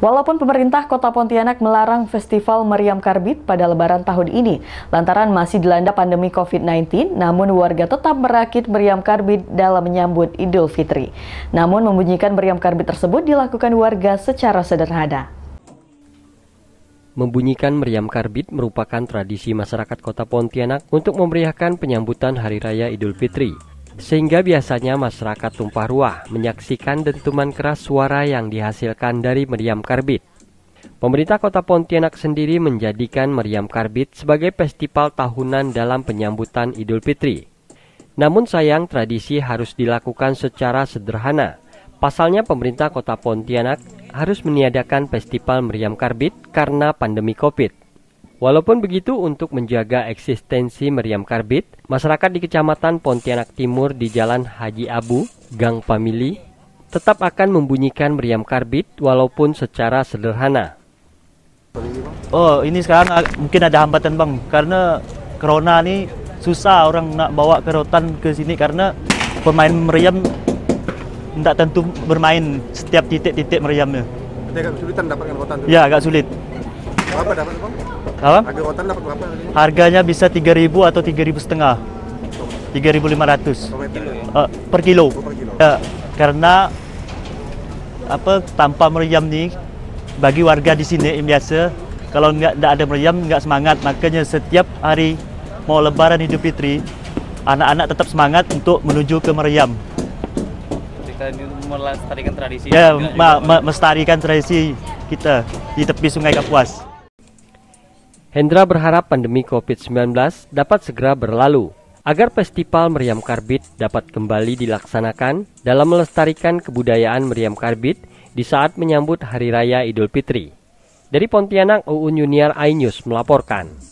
Walaupun pemerintah kota Pontianak melarang festival Meriam Karbit pada lebaran tahun ini, lantaran masih dilanda pandemi COVID-19, namun warga tetap merakit Meriam Karbit dalam menyambut Idul Fitri. Namun membunyikan Meriam Karbit tersebut dilakukan warga secara sederhana. Membunyikan meriam karbit merupakan tradisi masyarakat kota Pontianak untuk memeriahkan penyambutan Hari Raya Idul Fitri sehingga biasanya masyarakat tumpah ruah menyaksikan dentuman keras suara yang dihasilkan dari meriam karbit. Pemerintah kota Pontianak sendiri menjadikan meriam karbit sebagai festival tahunan dalam penyambutan Idul Fitri. Namun sayang tradisi harus dilakukan secara sederhana. Pasalnya pemerintah kota Pontianak harus meniadakan festival meriam karbit karena pandemi Covid. Walaupun begitu, untuk menjaga eksistensi meriam karbit, masyarakat di Kecamatan Pontianak Timur di Jalan Haji Abu, Gang Pamili, tetap akan membunyikan meriam karbit walaupun secara sederhana. Oh, ini sekarang mungkin ada hambatan bang, karena corona ini susah orang nak bawa ke rotan ke sini karena pemain meriam tidak tentu bermain setiap titik-titik meriamnya. Jadi agak kesulitan dapatkan rotan? Ya, agak sulit. Berapa dapat bang? Apa? Harga rotan dapat berapa? Harganya bisa 3000 atau 3000 setengah. 3500 uh, ya? eh, per kilo. Oh, per kilo. Ya, karena apa tanpa meriam nih bagi warga di sini yang biasa kalau nggak ada meriam nggak semangat makanya setiap hari mau lebaran Idul Fitri anak-anak tetap semangat untuk menuju ke meriam kita melestarikan tradisi ya, ma- ma- melestarikan tradisi kita di tepi Sungai Kapuas Hendra berharap pandemi COVID-19 dapat segera berlalu agar festival meriam karbit dapat kembali dilaksanakan dalam melestarikan kebudayaan meriam karbit di saat menyambut Hari Raya Idul Fitri. Dari Pontianak, UU Junior iNews melaporkan.